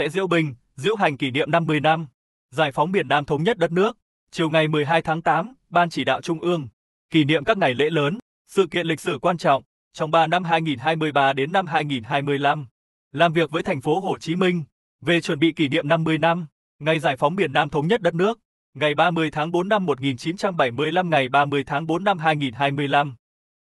sẽ diễu binh, diễu hành kỷ niệm 50 năm giải phóng miền Nam thống nhất đất nước. Chiều ngày 12 tháng 8, Ban chỉ đạo Trung ương kỷ niệm các ngày lễ lớn, sự kiện lịch sử quan trọng trong 3 năm 2023 đến năm 2025, làm việc với thành phố Hồ Chí Minh về chuẩn bị kỷ niệm 50 năm ngày giải phóng miền Nam thống nhất đất nước, ngày 30 tháng 4 năm 1975 ngày 30 tháng 4 năm 2025.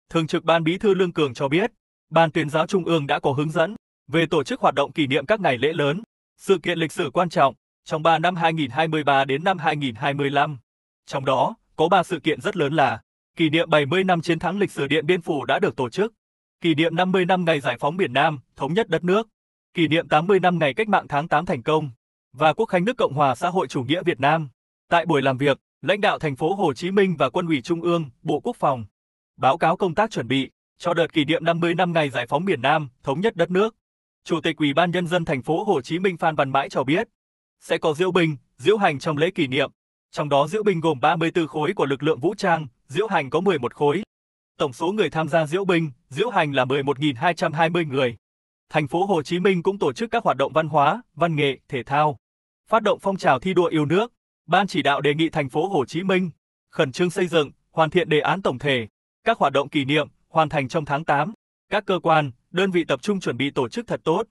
Thường trực Ban Bí thư Lương Cường cho biết, Ban tuyên giáo Trung ương đã có hướng dẫn về tổ chức hoạt động kỷ niệm các ngày lễ lớn sự kiện lịch sử quan trọng trong 3 năm 2023 đến năm 2025. Trong đó, có 3 sự kiện rất lớn là kỷ niệm 70 năm chiến thắng lịch sử Điện Biên Phủ đã được tổ chức, kỷ niệm 50 năm ngày giải phóng miền Nam, thống nhất đất nước, kỷ niệm 80 năm ngày cách mạng tháng 8 thành công và Quốc khánh nước Cộng hòa xã hội chủ nghĩa Việt Nam. Tại buổi làm việc, lãnh đạo thành phố Hồ Chí Minh và Quân ủy Trung ương, Bộ Quốc phòng báo cáo công tác chuẩn bị cho đợt kỷ niệm 50 năm ngày giải phóng miền Nam, thống nhất đất nước. Chủ tịch Ủy ban nhân dân thành phố Hồ Chí Minh Phan Văn Mãi cho biết, sẽ có diễu binh, diễu hành trong lễ kỷ niệm. Trong đó diễu binh gồm 34 khối của lực lượng vũ trang, diễu hành có 11 khối. Tổng số người tham gia diễu binh, diễu hành là 11.220 người. Thành phố Hồ Chí Minh cũng tổ chức các hoạt động văn hóa, văn nghệ, thể thao, phát động phong trào thi đua yêu nước. Ban chỉ đạo đề nghị thành phố Hồ Chí Minh khẩn trương xây dựng, hoàn thiện đề án tổng thể, các hoạt động kỷ niệm hoàn thành trong tháng 8 các cơ quan, đơn vị tập trung chuẩn bị tổ chức thật tốt.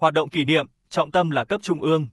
Hoạt động kỷ niệm, trọng tâm là cấp trung ương.